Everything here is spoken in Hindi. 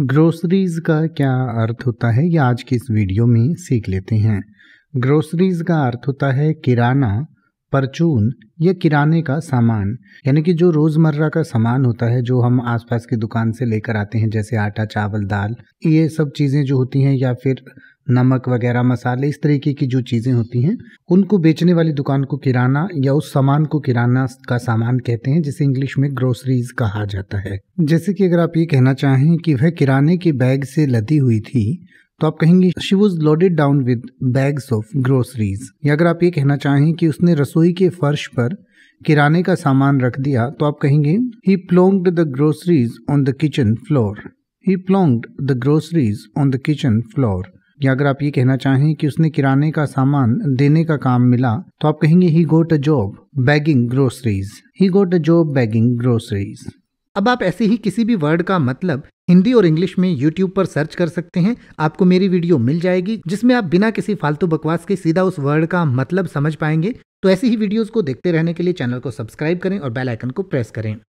ग्रोसरीज़ का क्या अर्थ होता है ये आज की इस वीडियो में सीख लेते हैं ग्रोसरीज़ का अर्थ होता है किराना परचून या किराने का सामान यानी कि जो रोज़मर्रा का सामान होता है जो हम आसपास की दुकान से लेकर आते हैं जैसे आटा चावल दाल ये सब चीज़ें जो होती हैं या फिर नमक वगैरह मसाले इस तरीके की जो चीज़ें होती हैं उनको बेचने वाली दुकान को किराना या उस सामान को किराना का सामान कहते हैं जिसे इंग्लिश में ग्रोसरीज कहा जाता है जैसे कि अगर आप ये कहना चाहें कि वह किराने के बैग से लदी हुई थी तो आप कहेंगे she was loaded down with bags of groceries या अगर आप ये कहना चाहें कि उसने रसोई के फर्श पर किराने का सामान रख दिया तो आप कहेंगे he plunged the groceries on the kitchen floor he plunged the groceries on the kitchen floor या अगर आप ये कहना चाहें कि उसने किराने का सामान देने का काम मिला तो आप कहेंगे he got a job bagging groceries he got a job bagging groceries अब आप ऐसे ही किसी भी वर्ड का मतलब हिंदी और इंग्लिश में यूट्यूब पर सर्च कर सकते हैं आपको मेरी वीडियो मिल जाएगी जिसमें आप बिना किसी फालतू बकवास के सीधा उस वर्ड का मतलब समझ पाएंगे तो ऐसी ही वीडियोस को देखते रहने के लिए चैनल को सब्सक्राइब करें और बेल आइकन को प्रेस करें